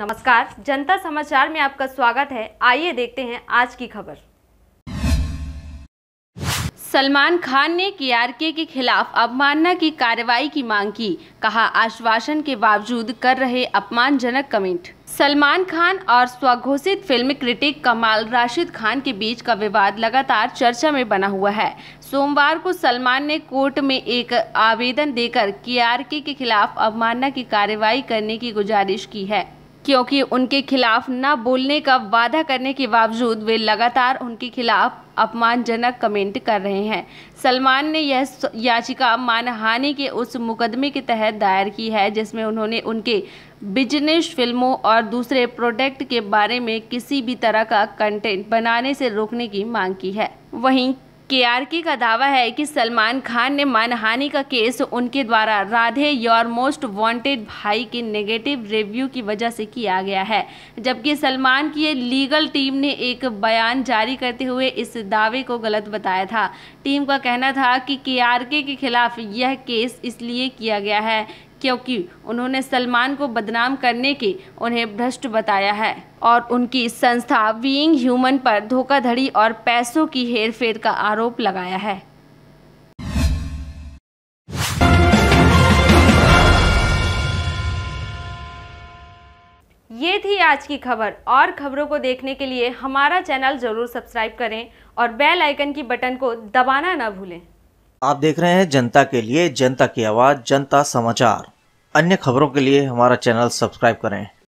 नमस्कार जनता समाचार में आपका स्वागत है आइए देखते हैं आज की खबर सलमान खान ने के आर के खिलाफ अवमानना की कार्रवाई की मांग की कहा आश्वासन के बावजूद कर रहे अपमानजनक कमेंट सलमान खान और स्वघोषित फिल्म क्रिटिक कमाल राशिद खान के बीच का विवाद लगातार चर्चा में बना हुआ है सोमवार को सलमान ने कोर्ट में एक आवेदन देकर के के खिलाफ अवमानना की कार्रवाई करने की गुजारिश की है क्योंकि उनके खिलाफ न बोलने का वादा करने के बावजूद वे लगातार उनके खिलाफ अपमानजनक कमेंट कर रहे हैं सलमान ने यह याचिका मानहानि के उस मुकदमे के तहत दायर की है जिसमें उन्होंने उनके बिजनेस फिल्मों और दूसरे प्रोडक्ट के बारे में किसी भी तरह का कंटेंट बनाने से रोकने की मांग की है वहीं केआरके का दावा है कि सलमान खान ने मानहानि का केस उनके द्वारा राधे योर मोस्ट वांटेड भाई के नेगेटिव रिव्यू की वजह से किया गया है जबकि सलमान की लीगल टीम ने एक बयान जारी करते हुए इस दावे को गलत बताया था टीम का कहना था कि केआरके के खिलाफ यह केस इसलिए किया गया है क्योंकि उन्होंने सलमान को बदनाम करने के उन्हें भ्रष्ट बताया है और उनकी संस्था बीइंग ह्यूमन पर धोखाधड़ी और पैसों की हेरफेर का आरोप लगाया है ये थी आज की खबर और खबरों को देखने के लिए हमारा चैनल जरूर सब्सक्राइब करें और बेल आइकन की बटन को दबाना ना भूलें आप देख रहे हैं जनता के लिए जनता की आवाज़ जनता समाचार अन्य खबरों के लिए हमारा चैनल सब्सक्राइब करें